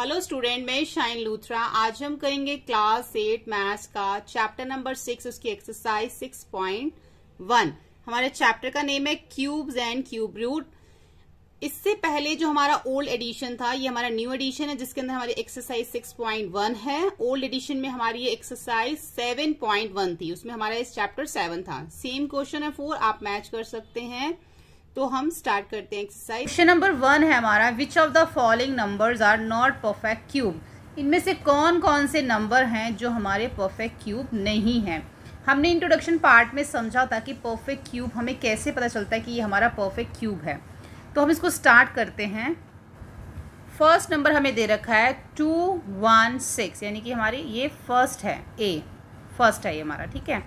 Hello student मैं शाइन लूथरा आज हम करेंगे क्लास एट मैथ्स का चैप्टर नंबर सिक्स उसकी एक्सरसाइज सिक्स पॉइंट वन हमारे चैप्टर का नेम है क्यूब्स एंड क्यूब रूट इससे पहले जो हमारा ओल्ड एडिशन था ये हमारा न्यू एडिशन है जिसके अंदर हमारी एक्सरसाइज सिक्स पॉइंट वन है ओल्ड एडिशन में हमारी ये एक्सरसाइज सेवन पॉइंट वन थी उसमें हमारा इस चैप्टर सेवन था सेम क्वेश्चन है फोर आप मैच कर सकते हैं तो हम स्टार्ट करते हैं एक्सरसाइज क्वेश्चन नंबर वन है हमारा which of the following numbers are not perfect cube इनमें से कौन कौन से नंबर हैं जो हमारे परफेक्ट क्यूब नहीं हैं हमने इंट्रोडक्शन पार्ट में समझा था कि परफेक्ट क्यूब हमें कैसे पता चलता है कि ये हमारा परफेक्ट क्यूब है तो हम इसको स्टार्ट करते हैं फर्स्ट नंबर हमें दे रखा है टू वन सिक्स यानी कि हमारी ये फर्स्ट है ए फर्स्ट है ये हमारा ठीक है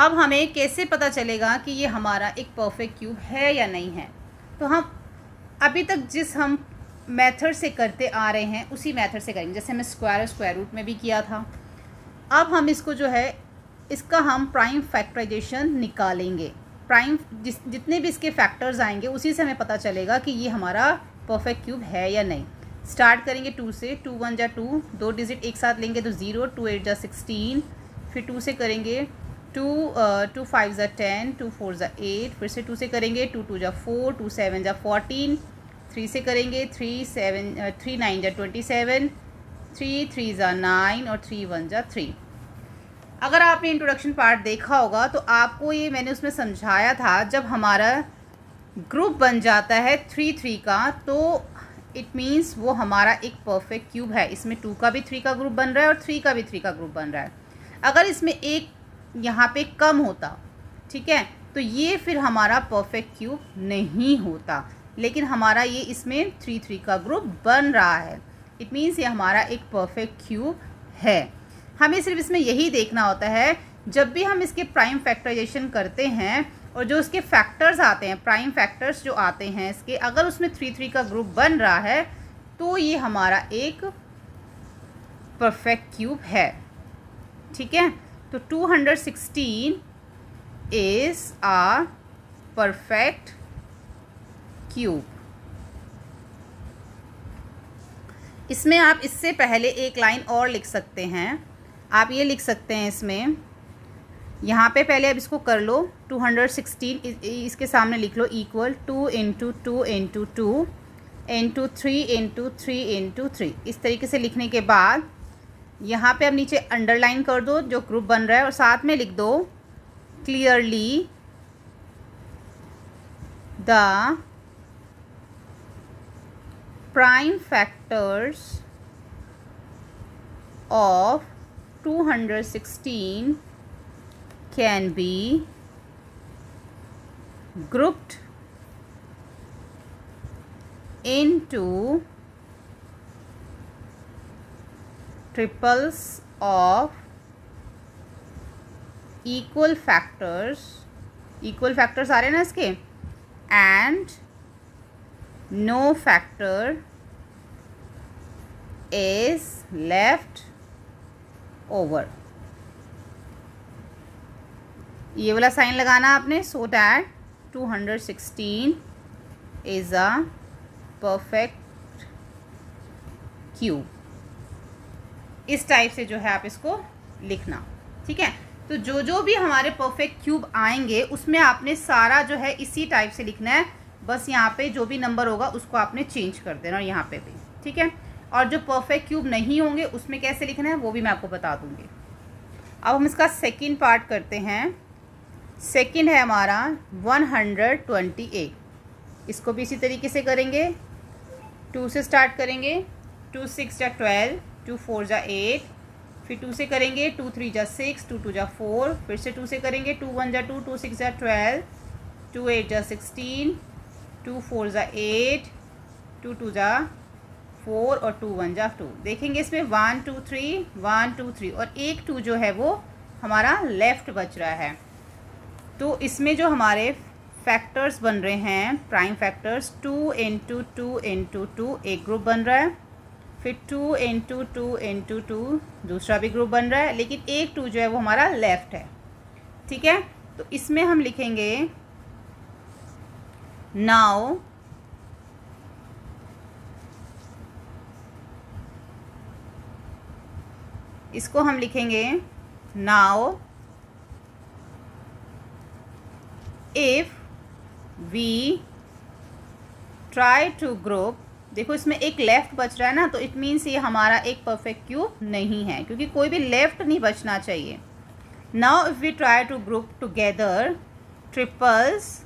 अब हमें कैसे पता चलेगा कि ये हमारा एक परफेक्ट क्यूब है या नहीं है तो हम अभी तक जिस हम मेथड से करते आ रहे हैं उसी मेथड से करेंगे जैसे हमें स्क्वायर स्क्वायर रूट में भी किया था अब हम इसको जो है इसका हम प्राइम फैक्टराइजेशन निकालेंगे प्राइम जिस जितने भी इसके फैक्टर्स आएंगे उसी से हमें पता चलेगा कि ये हमारा परफेक्ट क्यूब है या नहीं स्टार्ट करेंगे टू से टू वन जा टू दो डिजिट एक साथ लेंगे तो ज़ीरो टू एट जा सिक्सटीन फिर टू से करेंगे टू टू फाइव ज़ा टेन टू फोर ज़ा एट फिर से टू से करेंगे टू टू ज़ा फोर टू सेवन ज़ा फोर्टीन थ्री से करेंगे थ्री सेवन थ्री नाइन ज़ा ट्वेंटी सेवन थ्री थ्री ज़ा नाइन और थ्री वन ज़ा थ्री अगर आपने इंट्रोडक्शन पार्ट देखा होगा तो आपको ये मैंने उसमें समझाया था जब हमारा ग्रुप बन जाता है थ्री थ्री का तो इट मीन्स वो हमारा एक परफेक्ट क्यूब है इसमें टू का भी थ्री का ग्रुप बन रहा है और थ्री का भी थ्री का ग्रुप बन रहा है अगर इसमें एक यहाँ पे कम होता ठीक है तो ये फिर हमारा परफेक्ट क्यूब नहीं होता लेकिन हमारा ये इसमें थ्री थ्री का ग्रुप बन रहा है इट मीन्स ये हमारा एक परफेक्ट क्यूब है हमें सिर्फ इसमें यही देखना होता है जब भी हम इसके प्राइम फैक्टराइजेशन करते हैं और जो उसके फैक्टर्स आते हैं प्राइम फैक्टर्स जो आते हैं इसके अगर उसमें थ्री थ्री का ग्रुप बन रहा है तो ये हमारा एक परफेक्ट क्यूब है ठीक है तो 216 इज आ परफेक्ट क्यूब इसमें आप इससे पहले एक लाइन और लिख सकते हैं आप ये लिख सकते हैं इसमें यहाँ पे पहले अब इसको कर लो 216 इसके सामने लिख लो equal to into two into two into three into three into three इस तरीके से लिखने के बाद यहाँ पे अब नीचे अंडरलाइन कर दो जो ग्रुप बन रहा है और साथ में लिख दो clearly the prime factors of 216 be grouped into triples of equal factors equal factors are रहे हैं ना and no factor is left over ये वाला साइन लगाना आपने so that 216 is a perfect cube इस टाइप से जो है आप इसको लिखना ठीक है तो जो जो भी हमारे परफेक्ट क्यूब आएंगे उसमें आपने सारा जो है इसी टाइप से लिखना है बस यहाँ पे जो भी नंबर होगा उसको आपने चेंज कर देना और यहाँ पे भी ठीक है और जो परफेक्ट क्यूब नहीं होंगे उसमें कैसे लिखना है वो भी मैं आपको बता दूँगी अब हम इसका सेकेंड पार्ट करते हैं सेकेंड है हमारा वन हंड्रेड ट्वेंटी एट इसको भी इसी तरीके से करेंगे टू से स्टार्ट करेंगे टू सिक्स या ट्वेल्व टू फोर जा एट फिर टू से करेंगे टू थ्री जा सिक्स टू टू जा फोर फिर से टू से करेंगे टू वन जा टू टू सिक्स जा ट्वेल्व टू एट जा सिक्सटीन टू फोर जा एट टू टू जा फोर और टू वन जा टू देखेंगे इसमें one two three one two three और एक टू जो है वो हमारा लेफ़्ट बच रहा है तो इसमें जो हमारे फैक्टर्स बन रहे हैं prime factors two into two into two एक ग्रुप बन रहा है फिर two into two into two दूसरा भी ग्रुप बन रहा है लेकिन एक टू जो है वो हमारा लेफ्ट है ठीक है तो इसमें हम लिखेंगे नाउ इसको हम लिखेंगे now if we try to group देखो इसमें एक लेफ़्ट बच रहा है ना तो इट मीन्स ये हमारा एक परफेक्ट क्यूब नहीं है क्योंकि कोई भी लेफ़्ट नहीं बचना चाहिए now if we try to group together triples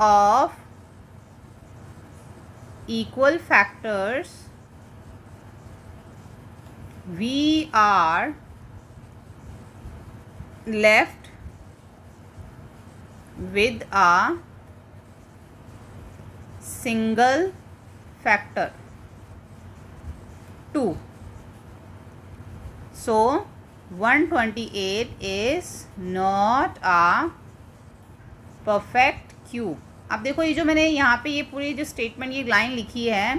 of equal factors we are left with a single factor 2 so 128 is not a perfect cube अब देखो ये जो मैंने यहाँ पे ये पूरी जो स्टेटमेंट ये लाइन लिखी है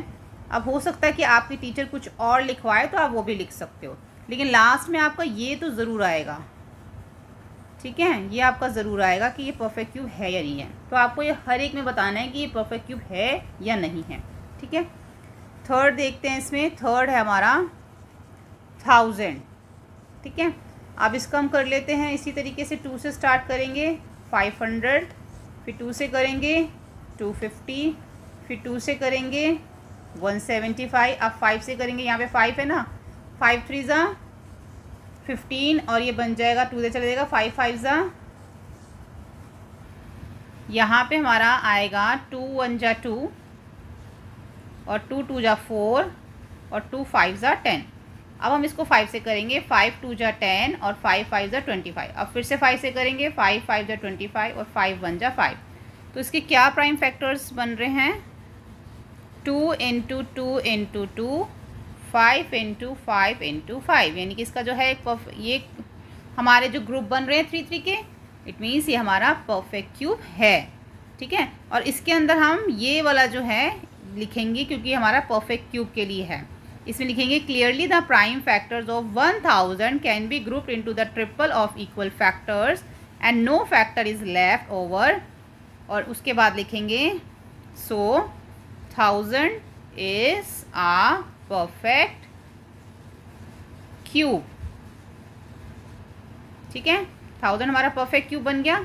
अब हो सकता है कि आपकी टीचर कुछ और लिखवाए तो आप वो भी लिख सकते हो लेकिन लास्ट में आपका ये तो ज़रूर आएगा ठीक है ये आपका ज़रूर आएगा कि ये परफेक्ट क्यूब है या नहीं है तो आपको ये हर एक में बताना है कि ये परफेक्ट क्यूब है या नहीं है ठीक है थर्ड देखते हैं इसमें थर्ड है हमारा थाउजेंड ठीक है अब इसको हम कर लेते हैं इसी तरीके से टू से स्टार्ट करेंगे फाइव हंड्रेड फिर टू से करेंगे टू फिफ्टी फिर टू से करेंगे वन सेवेंटी फाइव अब फाइव से करेंगे यहाँ पे फाइव है ना फाइव थ्री ज़ा फिफ्टीन और ये बन जाएगा टू से चले जाएगा फाइव फाइव ज़ा यहाँ पे हमारा आएगा टू वन ज़ा टू और टू टू ज़ा फोर और टू फाइव ज़ा टेन अब हम इसको फाइव से करेंगे फाइव टू ज़ा टेन और फाइव फाइव ज़ा ट्वेंटी फाइव अब फिर से फाइव से करेंगे फाइव फाइव ज़ा ट्वेंटी फाइव और फाइव वन ज़ा फाइव तो इसके क्या प्राइम फैक्टर्स बन रहे हैं two into two into two five into five into five यानी कि इसका जो है ये हमारे जो ग्रुप बन रहे हैं थ्री थ्री के इट मीन्स ये हमारा परफेक्ट क्यूब है ठीक है और इसके अंदर हम ये वाला जो है लिखेंगे क्योंकि हमारा परफेक्ट क्यूब के लिए है इसमें लिखेंगे clearly the prime factors of one thousand can be grouped into the triple of equal factors and no factor is left over और उसके बाद लिखेंगे so thousand is a perfect cube ठीक है थाउजेंड हमारा परफेक्ट क्यूब बन गया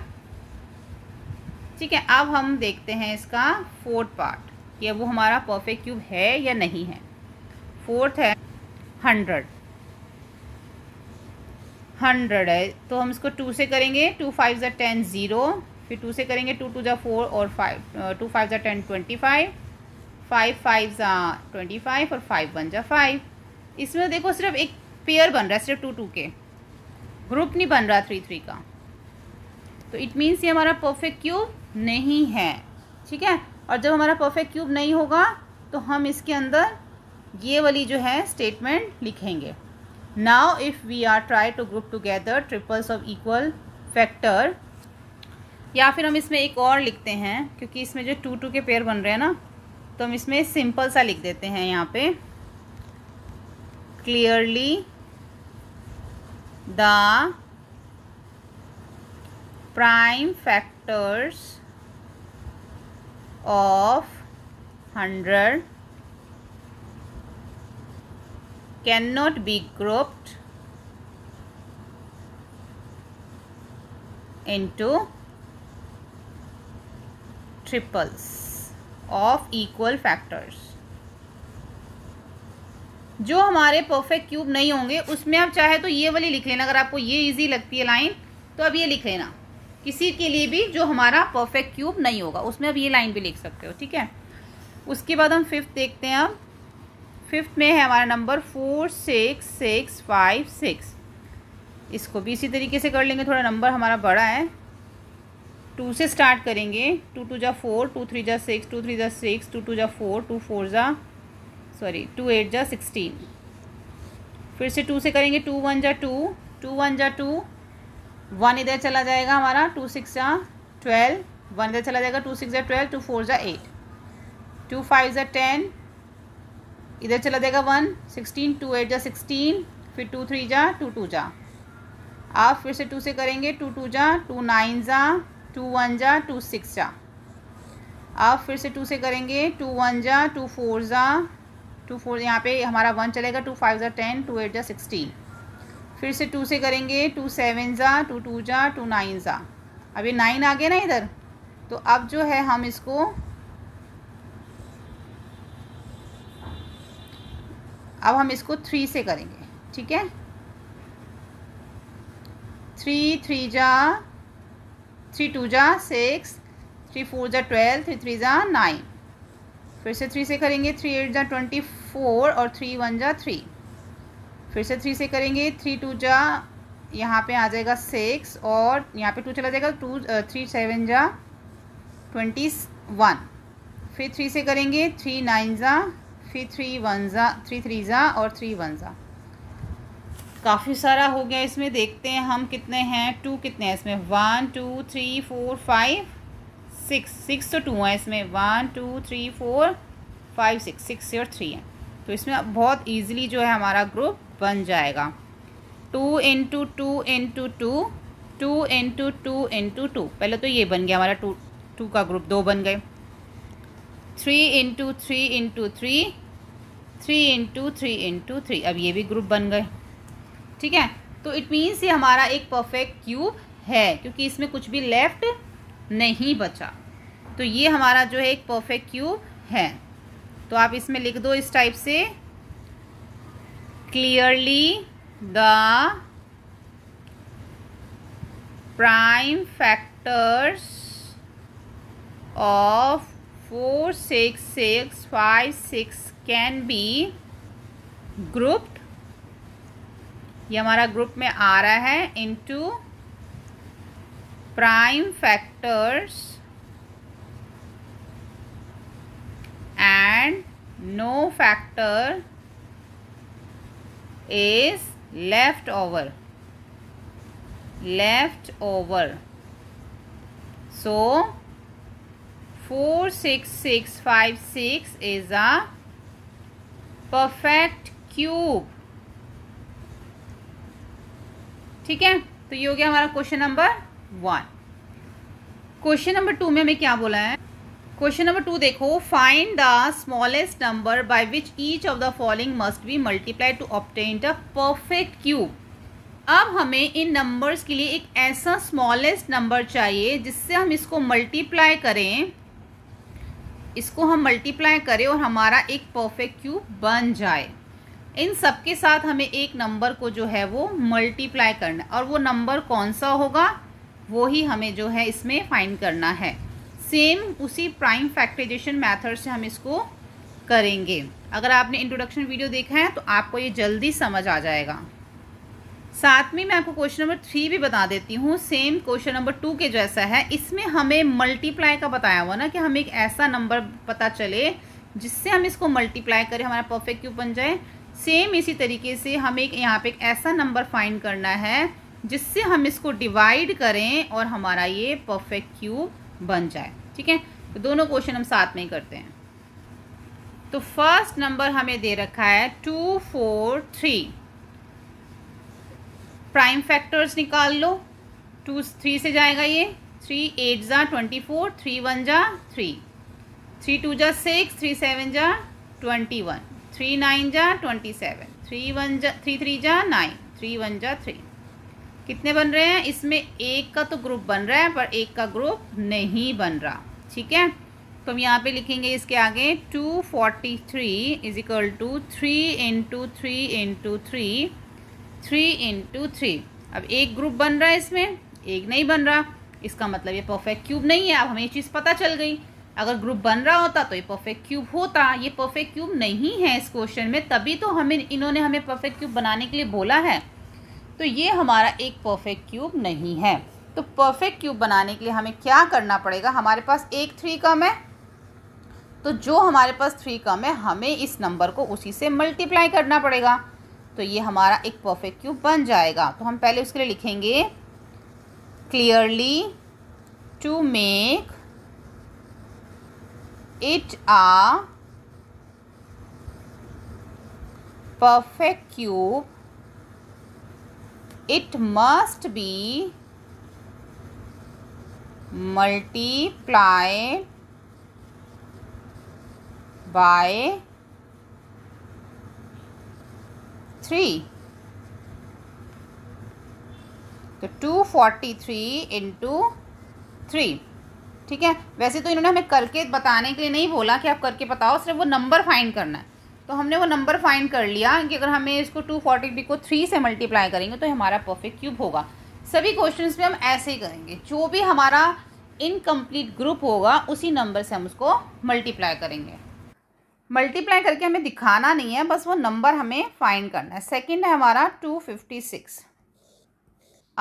ठीक है अब हम देखते हैं इसका फोर्थ पार्ट कि वो हमारा परफेक्ट क्यूब है या नहीं है फोर्थ है हंड्रेड हंड्रेड है तो हम इसको टू से करेंगे टू फाइव ज़ा टेन ज़ीरो फिर टू से करेंगे टू टू ज़ा फोर और फाइव टू फाइव ज़ा ten twenty five five five ज़ा ट्वेंटी फाइव और फाइव वन ज़ा फाइव इसमें देखो सिर्फ एक पेयर बन रहा है सिर्फ टू टू के ग्रुप नहीं बन रहा थ्री थ्री का तो इट मीन्स ये हमारा परफेक्ट क्यूब नहीं है ठीक है और जब हमारा परफेक्ट क्यूब नहीं होगा तो हम इसके अंदर ये वाली जो है स्टेटमेंट लिखेंगे now if we are try to group together triples of equal factor या फिर हम इसमें एक और लिखते हैं क्योंकि इसमें जो टू टू के पेयर बन रहे हैं ना तो हम इसमें सिंपल सा लिख देते हैं यहाँ पे clearly the prime factors of hundred can not be grouped into triples of equal factors जो हमारे परफेक्ट क्यूब नहीं होंगे उसमें आप चाहे तो ये वाली लिख लेना अगर आपको ये इजी लगती है लाइन तो अब ये लिख लेना किसी के लिए भी जो हमारा परफेक्ट क्यूब नहीं होगा उसमें अब ये लाइन भी लिख सकते हो ठीक है उसके बाद हम फिफ्थ देखते हैं अब फिफ्थ में है हमारा number four six six five six इसको भी इसी तरीके से कर लेंगे थोड़ा नंबर हमारा बड़ा है टू से स्टार्ट करेंगे टू टू जा फोर टू थ्री जा सिक्स टू थ्री जा सिक्स टू टू जा फोर टू फोर जा सॉरी टू एट जा सिक्सटीन फिर से टू से करेंगे टू वन जा टू टू वन जा टू वन इधर चला जाएगा हमारा टू सिक्स जा ट्वेल्व वन इधर चला जाएगा टू सिक्स जा ट्वेल्व टू फोर जा एट टू फाइव जा टेन इधर चला जाएगा वन सिक्सटीन टू एट जा सिक्सटीन फिर टू थ्री जा टू टू जा आप फिर से टू से करेंगे टू टू जा टू नाइन जा टू वन जा टू सिक्स जा अब फिर से टू से करेंगे टू वन जा टू फोर जा टू फोर यहाँ पे हमारा वन चलेगा टू फाइव ज़ा टेन टू एट ज़ा सिक्सटीन फिर से टू से करेंगे टू सेवन ज़ा टू टू ज़ा टू नाइन ज़ा अब ये नाइन आ गया ना इधर तो अब जो है हम इसको अब हम इसको थ्री से करेंगे ठीक है थ्री थ्री जा थ्री टू जा सिक्स थ्री फोर जा ट्वेल्व थ्री थ्री जा नाइन फिर से थ्री से करेंगे थ्री एट जा ट्वेंटी फोर और थ्री वन जा थ्री फिर से थ्री से करेंगे थ्री टू जा यहाँ पे आ जाएगा सिक्स और यहाँ पे टू चला जाएगा टू थ्री सेवन जा ट्वेंटी वन फिर थ्री से करेंगे थ्री नाइन ज़ा फिर थ्री वन ज़ा थ्री थ्री ज़ा और थ्री वन ज़ा काफ़ी सारा हो गया इसमें देखते हैं हम कितने हैं टू कितने हैं इसमें one two three four five six six तो टू हैं इसमें one two three four five six six और थ्री हैं तो इसमें बहुत ईजिली जो है हमारा ग्रुप बन जाएगा two into two into two two into two into two पहले तो ये बन गया हमारा टू टू का ग्रुप दो बन गए three into three into three three into three into three अब ये भी ग्रुप बन गए ठीक है तो इट मीन्स ये हमारा एक परफेक्ट क्यूब है क्योंकि इसमें कुछ भी लेफ्ट नहीं बचा तो ये हमारा जो है एक परफेक्ट क्यूब है तो आप इसमें लिख दो इस टाइप से clearly the prime factors of four six six five six can be grouped ये हमारा ग्रुप में आ रहा है into prime factors and no factor is left over left over so four six six five six is a perfect cube ठीक है तो ये हो गया हमारा question number one question number two में हमें क्या बोला है क्वेश्चन नंबर टू देखो find the smallest number by which each of the following must be multiply to obtain a perfect cube अब हमें इन नंबर्स के लिए एक ऐसा स्मॉलेस्ट नंबर चाहिए जिससे हम इसको मल्टीप्लाई करें इसको हम मल्टीप्लाई करें और हमारा एक परफेक्ट क्यूब बन जाए इन सब के साथ हमें एक नंबर को जो है वो मल्टीप्लाई करना और वो नंबर कौन सा होगा वो ही हमें जो है इसमें फाइंड करना है सेम उसी प्राइम फैक्टराइजेशन मेथड से हम इसको करेंगे अगर आपने इंट्रोडक्शन वीडियो देखा है तो आपको ये जल्दी समझ आ जाएगा साथ में मैं आपको क्वेश्चन नंबर थ्री भी बता देती हूँ सेम क्वेश्चन नंबर टू के जैसा है इसमें हमें मल्टीप्लाई का बताया हुआ ना कि हमें एक ऐसा नंबर पता चले जिससे हम इसको मल्टीप्लाई करें हमारा परफेक्ट क्यूब बन जाए सेम इसी तरीके से हमें एक यहाँ पे एक ऐसा नंबर फाइंड करना है जिससे हम इसको डिवाइड करें और हमारा ये परफेक्ट क्यूब बन जाए ठीक है तो दोनों क्वेश्चन हम साथ में ही करते हैं तो फर्स्ट नंबर हमें दे रखा है two four three prime factors निकाल लो टू थ्री से जाएगा ये थ्री एट जा ट्वेंटी फोर थ्री वन जा थ्री थ्री टू जा सिक्स थ्री सेवन जा ट्वेंटी वन थ्री नाइन जा ट्वेंटी सेवन थ्री वन जा थ्री थ्री जा नाइन थ्री वन जा थ्री कितने बन रहे हैं इसमें एक का तो ग्रुप बन रहा है पर एक का ग्रुप नहीं बन रहा ठीक है तो हम यहाँ पे लिखेंगे इसके आगे two forty three is equal to three into three into three three into three अब एक ग्रुप बन रहा है इसमें एक नहीं बन रहा इसका मतलब ये परफेक्ट क्यूब नहीं है अब हमें ये चीज़ पता चल गई अगर ग्रुप बन रहा होता तो ये परफेक्ट क्यूब होता ये परफेक्ट क्यूब नहीं है इस क्वेश्चन में तभी तो हमें इन्होंने हमें परफेक्ट क्यूब बनाने के लिए बोला है तो ये हमारा एक परफेक्ट क्यूब नहीं है तो परफेक्ट क्यूब बनाने के लिए हमें क्या करना पड़ेगा हमारे पास एक थ्री कम है तो जो हमारे पास थ्री कम है हमें इस नंबर को उसी से मल्टीप्लाई करना पड़ेगा तो ये हमारा एक परफेक्ट क्यूब बन जाएगा तो हम पहले उसके लिए लिखेंगे clearly to make It a perfect cube. It must be multiplied by 3. The 243 into 3. ठीक है वैसे तो इन्होंने हमें करके बताने के लिए नहीं बोला कि आप करके बताओ सिर्फ वो नंबर फाइंड करना है तो हमने वो नंबर फाइंड कर लिया कि अगर हमें इसको टू फोर्टी डिग्री को थ्री से मल्टीप्लाई करेंगे तो हमारा परफेक्ट क्यूब होगा सभी क्वेश्चन में हम ऐसे ही करेंगे जो भी हमारा इनकम्प्लीट ग्रुप होगा उसी नंबर से हम उसको मल्टीप्लाई करेंगे मल्टीप्लाई करके हमें दिखाना नहीं है बस वो नंबर हमें फाइंड करना है सेकेंड है हमारा टू फिफ्टी सिक्स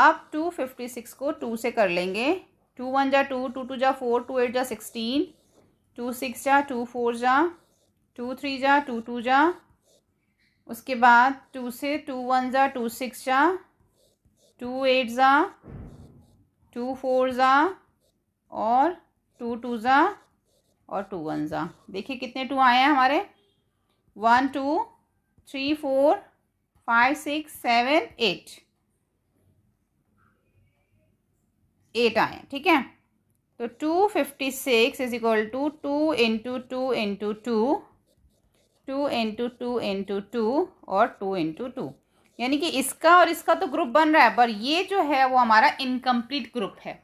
आप टू फिफ्टी सिक्स को टू से कर लेंगे टू वन जा टू टू टू जा फोर टू एट जा सिक्सटीन टू सिक्स जा टू फोर जा टू थ्री जा टू टू जा उसके बाद टू से टू वन जा टू सिक्स जा टू एट जा टू फोर जा और टू टू जा और टू वन जा देखिए कितने टू आए हैं हमारे one two three four five six seven eight eight आए ठीक है तो two fifty six is equal to two into two into two two into two into two और टू इंटू टू यानी कि इसका और इसका तो ग्रुप बन रहा है पर ये जो है वो हमारा इनकम्प्लीट ग्रुप है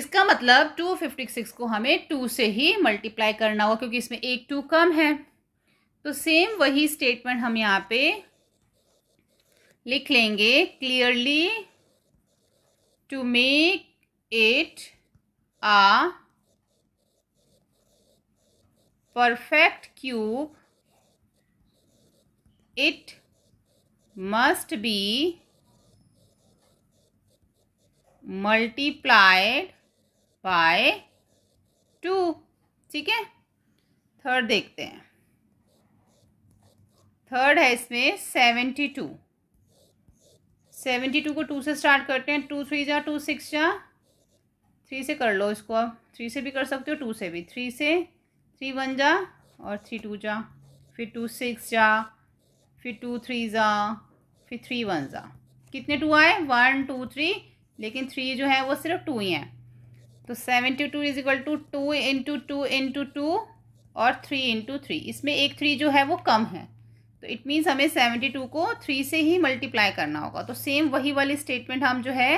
इसका मतलब टू फिफ्टी सिक्स को हमें टू से ही मल्टीप्लाई करना होगा क्योंकि इसमें एक टू कम है तो सेम वही स्टेटमेंट हम यहाँ पे लिख लेंगे clearly to make it a perfect cube it must be multiplied by two ठीक है थर्ड देखते हैं थर्ड है इसमें सेवेंटी टू सेवेंटी टू को टू से स्टार्ट करते हैं टू थ्री जा टू सिक्स जा थ्री से कर लो इसको आप थ्री से भी कर सकते हो टू से भी थ्री से थ्री वन जा और थ्री टू जा फिर टू सिक्स जा फिर टू थ्री जा फिर थ्री वन जा कितने टू आए वन टू थ्री लेकिन थ्री जो है वो सिर्फ टू ही हैं तो seventy two is equal to two into two into two और थ्री इंटू थ्री इसमें एक थ्री जो है वो कम है तो इट मीन्स हमें सेवेंटी टू को थ्री से ही मल्टीप्लाई करना होगा तो सेम वही वाली स्टेटमेंट हम जो है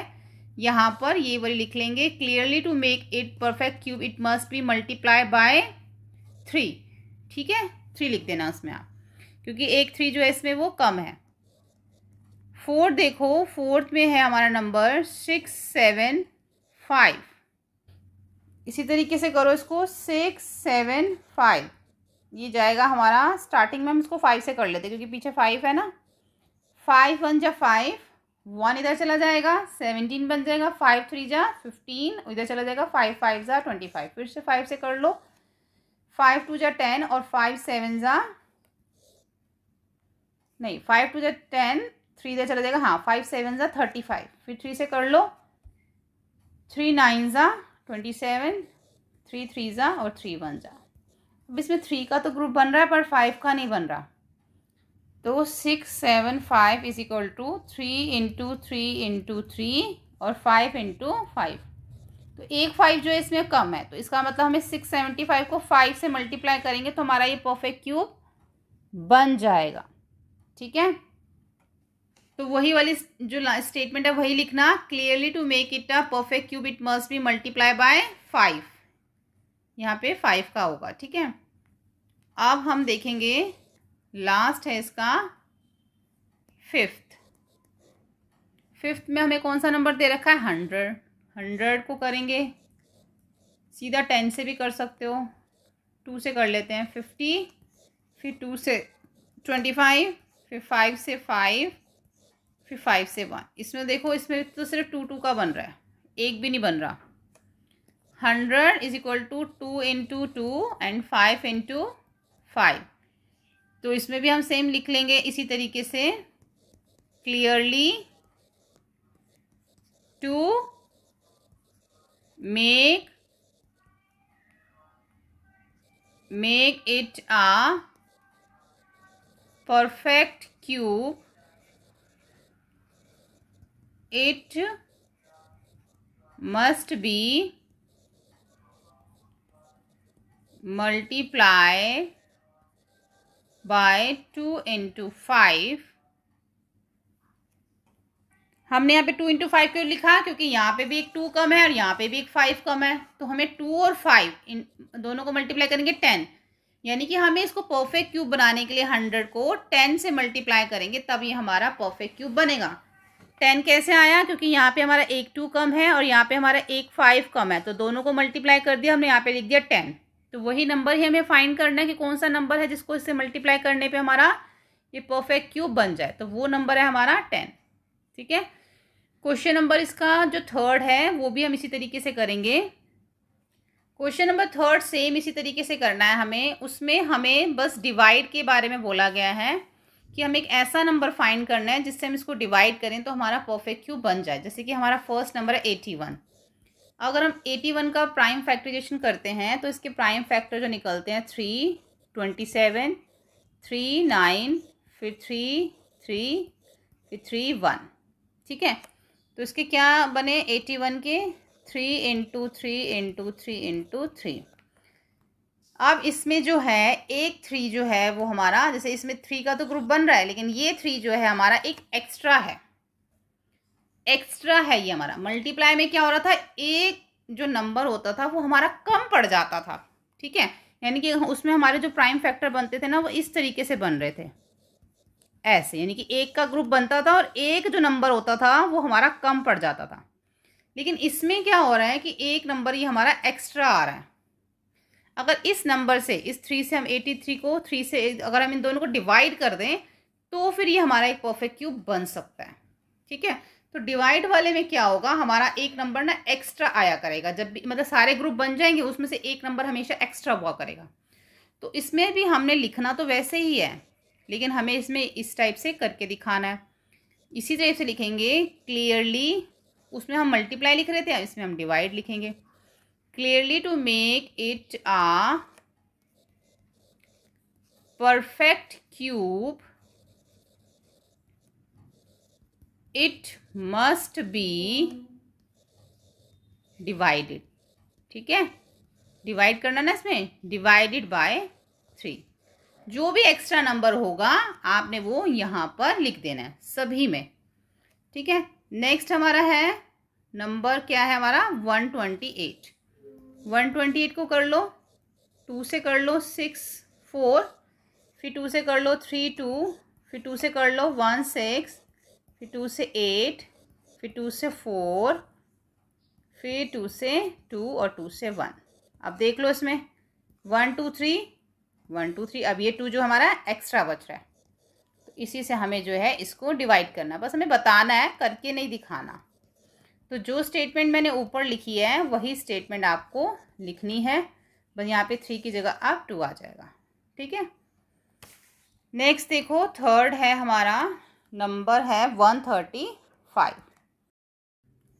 यहाँ पर ये वाली लिख लेंगे clearly to make it perfect cube it must be multiply by three ठीक है थ्री लिख देना उसमें आप क्योंकि एक थ्री जो है इसमें वो कम है फोर्थ देखो फोर्थ में है हमारा नंबर सिक्स सेवन फाइव इसी तरीके से करो इसको सिक्स सेवन फाइव ये जाएगा हमारा स्टार्टिंग में हम इसको फाइव से कर लेते क्योंकि पीछे फाइव है ना फाइव वन जा फाइव वन इधर चला जाएगा सेवनटीन बन जाएगा फाइव थ्री जा फिफ्टीन इधर चला जाएगा फाइव फाइव जा ट्वेंटी फाइव फिर से फाइव से कर लो फाइव टू जा टेन और फाइव सेवन जा नहीं फाइव टू जा टेन थ्री इधर चला जाएगा हाँ फाइव सेवन जा थर्टी फाइव फिर थ्री से कर लो थ्री नाइन जा ट्वेंटी सेवन थ्री थ्री जा और थ्री वन जा अब इसमें थ्री का तो ग्रुप बन रहा है पर फाइव का नहीं बन रहा तो six seven five is equal to three into three into three और फाइव इंटू फाइव तो एक फाइव जो है इसमें कम है तो इसका मतलब हमें सिक्स सेवेंटी फाइव को फाइव से मल्टीप्लाई करेंगे तो हमारा ये परफेक्ट क्यूब बन जाएगा ठीक है तो वही वाली जो स्टेटमेंट है वही लिखना clearly to make it a perfect cube it must be multiply by five यहाँ पे फाइव का होगा ठीक है अब हम देखेंगे लास्ट है इसका फिफ्थ फिफ्थ में हमें कौन सा नंबर दे रखा है हंड्रेड हंड्रेड को करेंगे सीधा टेन से भी कर सकते हो टू से कर लेते हैं फिफ्टी फिर टू से ट्वेंटी फाइव फिर फाइव से फाइव फिर फाइव से वन इसमें देखो इसमें तो सिर्फ टू टू का बन रहा है एक भी नहीं बन रहा hundred is equal to two into two and five into five तो इसमें भी हम सेम लिख लेंगे इसी तरीके से clearly to make make it a perfect cube it must be multiply by two into five हमने यहाँ पे टू इंटू फाइव क्यों लिखा क्योंकि यहाँ पे भी एक टू कम है और यहाँ पे भी एक फाइव कम है तो हमें टू और फाइव इन दोनों को मल्टीप्लाई करेंगे टेन यानी कि हमें इसको परफेक्ट क्यूब बनाने के लिए हंड्रेड को टेन से मल्टीप्लाई करेंगे तब ये हमारा परफेक्ट क्यूब बनेगा टेन कैसे आया क्योंकि यहाँ पे हमारा एक टू कम है और यहाँ पे हमारा एक फाइव कम है तो दोनों को मल्टीप्लाई कर दिया हमने यहाँ पे लिख दिया टेन तो वही नंबर ही हमें फाइंड करना है कि कौन सा नंबर है जिसको इससे मल्टीप्लाई करने पे हमारा ये परफेक्ट क्यूब बन जाए तो वो नंबर है हमारा टेन ठीक है क्वेश्चन नंबर इसका जो थर्ड है वो भी हम इसी तरीके से करेंगे क्वेश्चन नंबर थर्ड सेम इसी तरीके से करना है हमें उसमें हमें बस डिवाइड के बारे में बोला गया है कि हम एक ऐसा नंबर फाइंड करना है जिससे हम इसको डिवाइड करें तो हमारा परफेक्ट क्यूब बन जाए जैसे कि हमारा फर्स्ट नंबर है एटी वन अगर हम एटी वन का प्राइम फैक्टराइजेशन करते हैं तो इसके प्राइम फैक्टर जो निकलते हैं three twenty seven three nine फिर थ्री थ्री फिर थ्री वन ठीक है तो इसके क्या बने एटी वन के three into three into three into three अब इसमें जो है एक थ्री जो है वो हमारा जैसे इसमें थ्री का तो ग्रुप बन रहा है लेकिन ये थ्री जो है हमारा एक एक्स्ट्रा है एक्स्ट्रा है ये हमारा मल्टीप्लाई में क्या हो रहा था एक जो नंबर होता था वो हमारा कम पड़ जाता था ठीक है यानी कि उसमें हमारे जो प्राइम फैक्टर बनते थे ना वो इस तरीके से बन रहे थे ऐसे यानी कि एक का ग्रुप बनता था और एक जो नंबर होता था वो हमारा कम पड़ जाता था लेकिन इसमें क्या हो रहा है कि एक नंबर ये हमारा एक्स्ट्रा आ रहा है अगर इस नंबर से इस थ्री से हम एटी थ्री को थ्री से अगर हम इन दोनों को डिवाइड कर दें तो फिर ये हमारा एक परफेक्ट क्यूब बन सकता है ठीक है तो डिवाइड वाले में क्या होगा हमारा एक नंबर ना एक्स्ट्रा आया करेगा जब भी मतलब सारे ग्रुप बन जाएंगे उसमें से एक नंबर हमेशा एक्स्ट्रा हुआ करेगा तो इसमें भी हमने लिखना तो वैसे ही है लेकिन हमें इसमें इस टाइप से करके दिखाना है इसी तरह से लिखेंगे क्लियरली उसमें हम मल्टीप्लाई लिख रहे थे इसमें हम डिवाइड लिखेंगे clearly to make it a perfect cube it must be divided ठीक है डिवाइड करना ना इसमें डिवाइडेड बाय थ्री जो भी एक्स्ट्रा नंबर होगा आपने वो यहाँ पर लिख देना है सभी में ठीक है नेक्स्ट हमारा है नंबर क्या है हमारा one twenty eight one twenty eight को कर लो टू से कर लो सिक्स फोर फिर टू से कर लो थ्री टू फिर टू से कर लो वन सिक्स फिर टू से एट फिर टू से फोर फिर टू से टू और टू से वन अब देख लो इसमें one two three one two three अब ये टू जो हमारा एक्स्ट्रा बच रहा है तो इसी से हमें जो है इसको डिवाइड करना बस हमें बताना है करके नहीं दिखाना तो जो स्टेटमेंट मैंने ऊपर लिखी है वही स्टेटमेंट आपको लिखनी है बस यहाँ पे थ्री की जगह आप टू आ जाएगा ठीक है नेक्स्ट देखो थर्ड है हमारा नंबर है वन थर्टी फाइव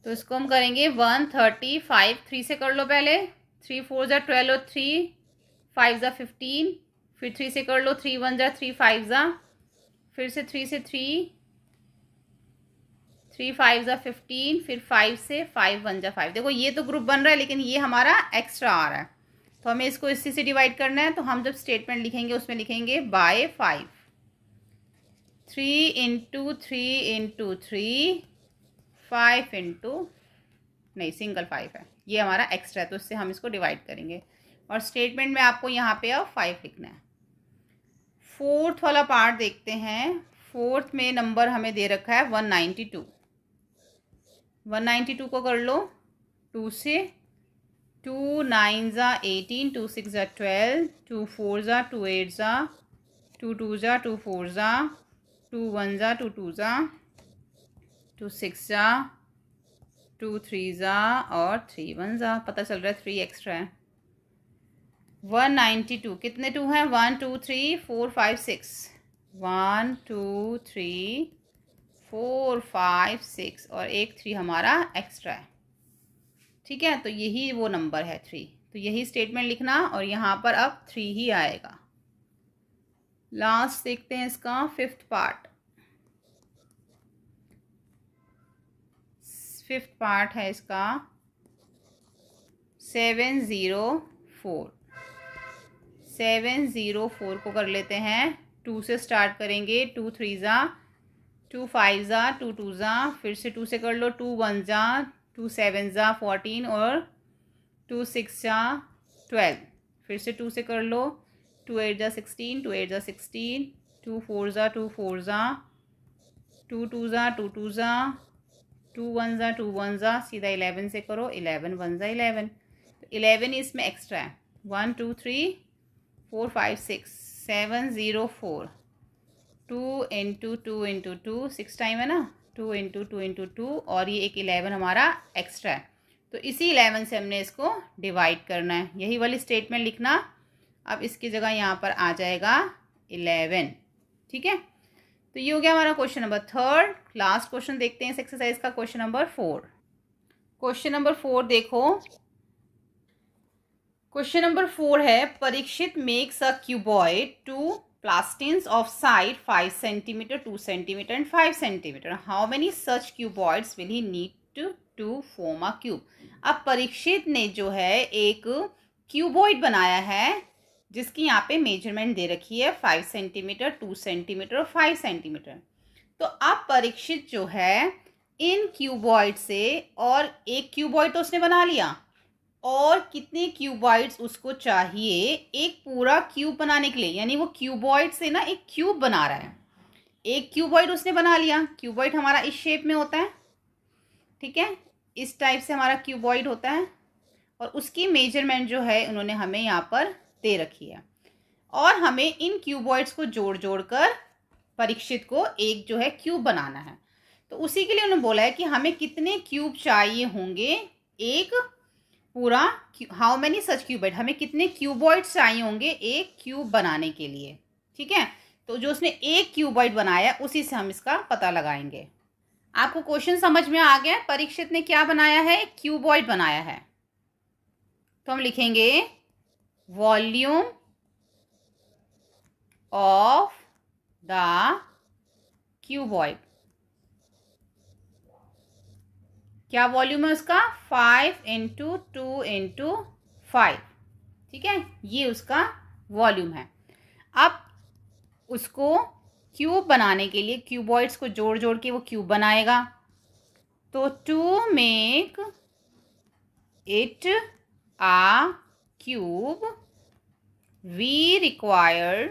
तो इसको हम करेंगे वन थर्टी फाइव थ्री से कर लो पहले थ्री फोर ज़ा ट्वेल्व और थ्री फाइव ज़ा फिफ्टीन फिर थ्री से कर लो थ्री वन ज़ा थ्री फाइव ज़ा फिर से थ्री से थ्री थ्री फाइव ज़ा फिफ्टीन फिर फाइव से फाइव वन ज़ा फाइव देखो ये तो ग्रुप बन रहा है लेकिन ये हमारा एक्स्ट्रा आ रहा है तो हमें इसको इसी से डिवाइड करना है तो हम जब स्टेटमेंट लिखेंगे उसमें लिखेंगे by five three into three into three five into नहीं सिंगल फाइव है ये हमारा एक्स्ट्रा है तो उससे हम इसको डिवाइड करेंगे और स्टेटमेंट में आपको यहाँ पे अब फाइव लिखना है फोर्थ वाला पार्ट देखते हैं फोर्थ में नंबर हमें दे रखा है one ninety two one ninety two को कर लो टू से टू नाइन ज़ा एटीन टू सिक्स ज़ा ट्वेल्व टू फोर ज़ा टू एट ज़ा टू टू ज़ा टू फोर ज़ा टू वन ज़ा टू टू ज़ा टू सिक्स ज़ा टू थ्री ज़ा और थ्री वन ज़ा पता चल रहा है थ्री एक्स्ट्रा है वन नाइन्टी टू कितने टू हैं one two three four five six one two three four five six और एक थ्री हमारा एक्स्ट्रा है ठीक है तो यही वो नंबर है थ्री तो यही स्टेटमेंट लिखना और यहाँ पर अब थ्री ही आएगा लास्ट देखते हैं इसका फिफ्थ पार्ट फिफ्थ पार्ट है इसका seven zero four seven zero four को कर लेते हैं टू से स्टार्ट करेंगे टू थ्री ज़ा टू फाइव ज़ा टू टू ज़ा फिर से टू से कर लो टू वन ज़ा टू सेवन ज़ा फोर्टीन और टू सिक्स ज़ा ट्वेल्व फिर से टू से कर लो टू एट ज़ा सिक्सटीन टू एट ज़ा सिक्सटीन टू फोर ज़ा टू फोर ज़ा टू टू ज़ा टू टू ज़ा टू वन ज़ा टू वन ज़ा सीधा इलेवन से करो इलेवन वन ज़ा इलेवन तो इलेवन इसमें एक्स्ट्रा है one two three four five six seven zero four two into two into two six time है ना two into two into two और ये एक इलेवन हमारा एक्स्ट्रा है तो इसी इलेवन से हमने इसको डिवाइड करना है यही वाली स्टेटमेंट लिखना अब इसकी जगह यहाँ पर आ जाएगा इलेवन ठीक है तो ये हो गया हमारा question number third last question देखते हैं इस एक्सरसाइज का question number four question number four देखो क्वेश्चन नंबर फोर है Parikshit makes a cuboid two plastins of side five centimeter two centimeter and five centimeter how many such cuboids will he need to two form a cube अब परीक्षित ने जो है एक cuboid बनाया है जिसकी यहाँ पे मेजरमेंट दे रखी है फाइव सेंटीमीटर टू सेंटीमीटर और फाइव सेंटीमीटर तो अब परीक्षित जो है इन क्यूबॉइड से और एक क्यूबॉइड तो उसने बना लिया और कितने क्यूबॉइड्स उसको चाहिए एक पूरा क्यूब बनाने के लिए यानी वो क्यूबॉइड से ना एक क्यूब बना रहा है एक क्यूबॉइड उसने बना लिया क्यूबॉइड हमारा इस शेप में होता है ठीक है इस टाइप से हमारा क्यूबॉइड होता है और उसकी मेजरमेंट जो है उन्होंने हमें यहाँ पर दे रखी है और हमें इन क्यूबॉइड्स को जोड़ जोड़ कर परीक्षित को एक जो है क्यूब बनाना है तो उसी के लिए उन्होंने बोला है कि हमें कितने क्यूब चाहिए होंगे एक पूरा हाउ मैनी सच क्यूबॉइड हमें कितने क्यूबॉइड्स चाहिए होंगे एक क्यूब बनाने के लिए ठीक है तो जो उसने एक क्यूबॉइड बनाया उसी से हम इसका पता लगाएंगे आपको क्वेश्चन समझ में आ गया परीक्षित ने क्या बनाया है क्यूबॉइड बनाया है तो हम लिखेंगे volume of the cuboid क्या वॉल्यूम है उसका five into two into five ठीक है ये उसका वॉल्यूम है अब उसको क्यूब बनाने के लिए क्यूबॉइड्स को जोड़ जोड़ के वो क्यूब बनाएगा तो to make it a cube we require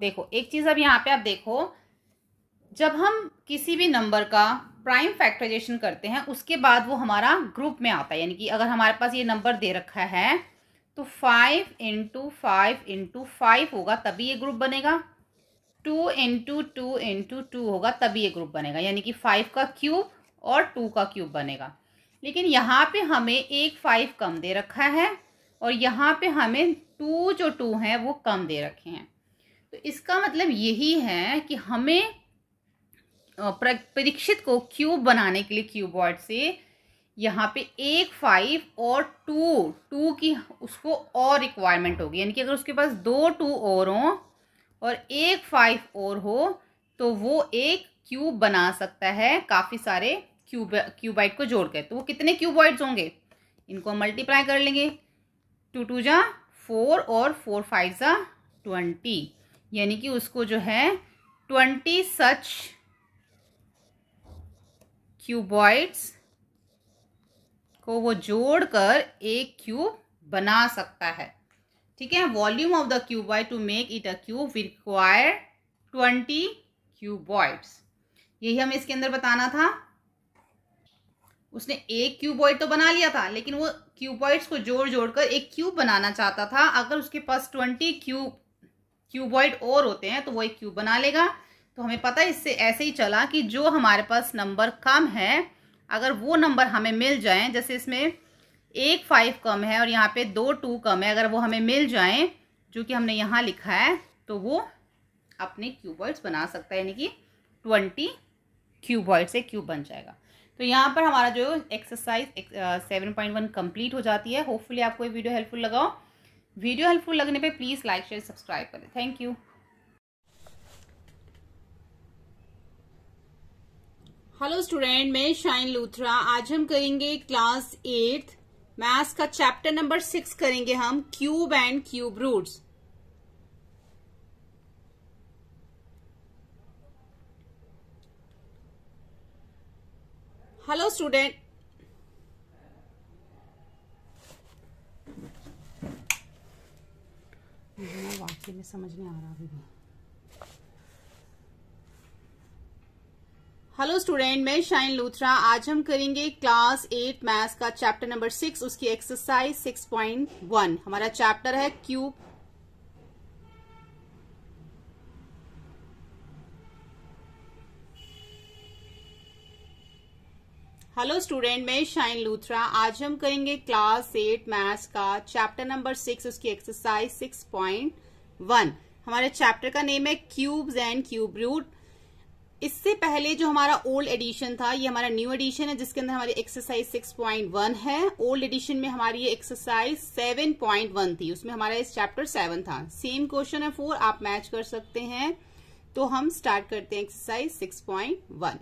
देखो एक चीज अब यहाँ पे आप देखो जब हम किसी भी नंबर का प्राइम फैक्टराइजेशन करते हैं उसके बाद वो हमारा ग्रुप में आता है यानी कि अगर हमारे पास ये नंबर दे रखा है तो five into five into five होगा तभी ये ग्रुप बनेगा two into two into two होगा तभी ये ग्रुप बनेगा यानी कि फाइव का क्यूब और टू का क्यूब बनेगा लेकिन यहाँ पे हमें एक फाइव कम दे रखा है और यहाँ पे हमें टू जो टू हैं वो कम दे रखे हैं तो इसका मतलब यही है कि हमें परीक्षित को क्यूब बनाने के लिए क्यूबॉर्ड से यहाँ पे एक फाइव और टू टू की उसको और रिक्वायरमेंट होगी यानी कि अगर उसके पास दो टू और हों और एक फाइव और हो तो वो एक क्यूब बना सकता है काफ़ी सारे क्यूब क्यूबाइट को जोड़ कर तो वो कितने क्यूबॉइड्स होंगे इनको मल्टीप्लाई कर लेंगे टू टू जा फोर और फोर फाइव ज़ा ट्वेंटी यानी कि उसको जो है ट्वेंटी सच क्यूबॉइड्स को वो जोड़कर एक क्यूब बना सकता है ठीक है volume of the cuboid to make it a cube require twenty cuboids यही हमें इसके अंदर बताना था उसने एक क्यूबॉइड तो बना लिया था लेकिन वो क्यूबॉइड्स को जोड़ जोड़ कर एक क्यूब बनाना चाहता था अगर उसके पास ट्वेंटी क्यूब क्यूबॉइड और होते हैं तो वो एक क्यूब बना लेगा तो हमें पता है इससे ऐसे ही चला कि जो हमारे पास नंबर कम है अगर वो नंबर हमें मिल जाए जैसे इसमें एक फाइव कम है और यहाँ पे दो टू कम है अगर वो हमें मिल जाए जो कि हमने यहाँ लिखा है तो वो अपने क्यूबॉइड्स बना सकता है यानी कि ट्वेंटी क्यूबॉइड से क्यूब बन जाएगा तो यहाँ पर हमारा जो exercise seven point one complete हो जाती है होपफुली आपको ये वीडियो हेल्पफुल लगाओ वीडियो हेल्पफुल लगने पे प्लीज़ लाइक शेयर सब्सक्राइब करें थैंक यू हेलो स्टूडेंट मैं शाइन लूथरा आज हम करेंगे क्लास एट्थ मैथ्स का चैप्टर नंबर सिक्स करेंगे हम cube and cube roots hello student वाक्य में समझ नहीं आ रहा अभी हेलो स्टूडेंट मैं शाइन लूथरा आज हम करेंगे क्लास एट मैथ्स का चैप्टर नंबर सिक्स उसकी एक्सरसाइज सिक्स पॉइंट वन हमारा चैप्टर है क्यूब हेलो स्टूडेंट मैं शाइन लूथरा आज हम करेंगे क्लास एट मैथ्स का चैप्टर नंबर सिक्स उसकी एक्सरसाइज सिक्स पॉइंट वन हमारे चैप्टर का नेम है क्यूब्स एंड क्यूब रूट इससे पहले जो हमारा ओल्ड एडिशन था ये हमारा न्यू एडिशन है जिसके अंदर हमारी एक्सरसाइज सिक्स पॉइंट वन है ओल्ड एडिशन में हमारी ये एक्सरसाइज सेवन पॉइंट वन थी उसमें हमारा इस चैप्टर सेवन था सेम क्वेश्चन है फोर आप मैच कर सकते हैं तो हम स्टार्ट करते हैं एक्सरसाइज सिक्स पॉइंट वन